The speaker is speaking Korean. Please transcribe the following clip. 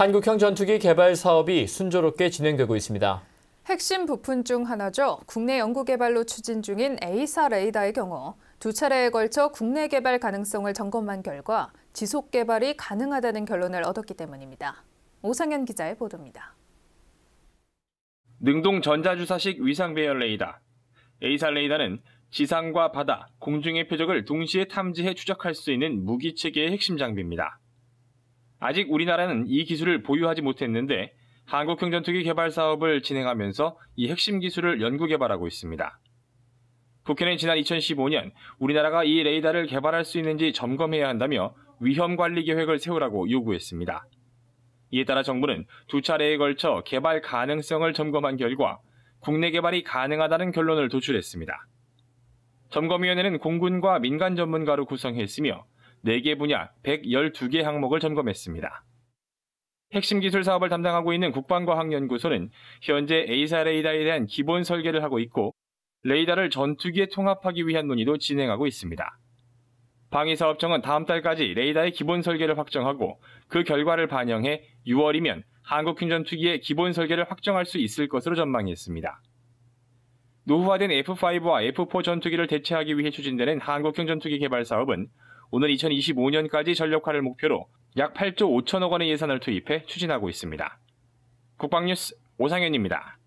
한국형 전투기 개발 사업이 순조롭게 진행되고 있습니다. 핵심 부품 중 하나죠. 국내 연구 개발로 추진 중인 A사 레이더의 경우 두 차례에 걸쳐 국내 개발 가능성을 점검한 결과 지속 개발이 가능하다는 결론을 얻었기 때문입니다. 오상현 기자의 보도입니다. 능동 전자주사식 위상 배열 레이더. A사 레이더는 지상과 바다, 공중의 표적을 동시에 탐지해 추적할 수 있는 무기 체계의 핵심 장비입니다. 아직 우리나라는 이 기술을 보유하지 못했는데 한국형전투기 개발 사업을 진행하면서 이 핵심 기술을 연구 개발하고 있습니다. 국회는 지난 2015년 우리나라가 이 레이더를 개발할 수 있는지 점검해야 한다며 위험 관리 계획을 세우라고 요구했습니다. 이에 따라 정부는 두 차례에 걸쳐 개발 가능성을 점검한 결과 국내 개발이 가능하다는 결론을 도출했습니다. 점검위원회는 공군과 민간 전문가로 구성했으며 4개 분야 112개 항목을 점검했습니다. 핵심 기술 사업을 담당하고 있는 국방과학연구소는 현재 A사 레이더에 대한 기본 설계를 하고 있고 레이더를 전투기에 통합하기 위한 논의도 진행하고 있습니다. 방위사업청은 다음 달까지 레이더의 기본 설계를 확정하고 그 결과를 반영해 6월이면 한국형전투기의 기본 설계를 확정할 수 있을 것으로 전망했습니다. 노후화된 F5와 F4 전투기를 대체하기 위해 추진되는 한국형 전투기 개발 사업은 오늘 2025년까지 전력화를 목표로 약 8조 5천억 원의 예산을 투입해 추진하고 있습니다. 국방뉴스 오상현입니다.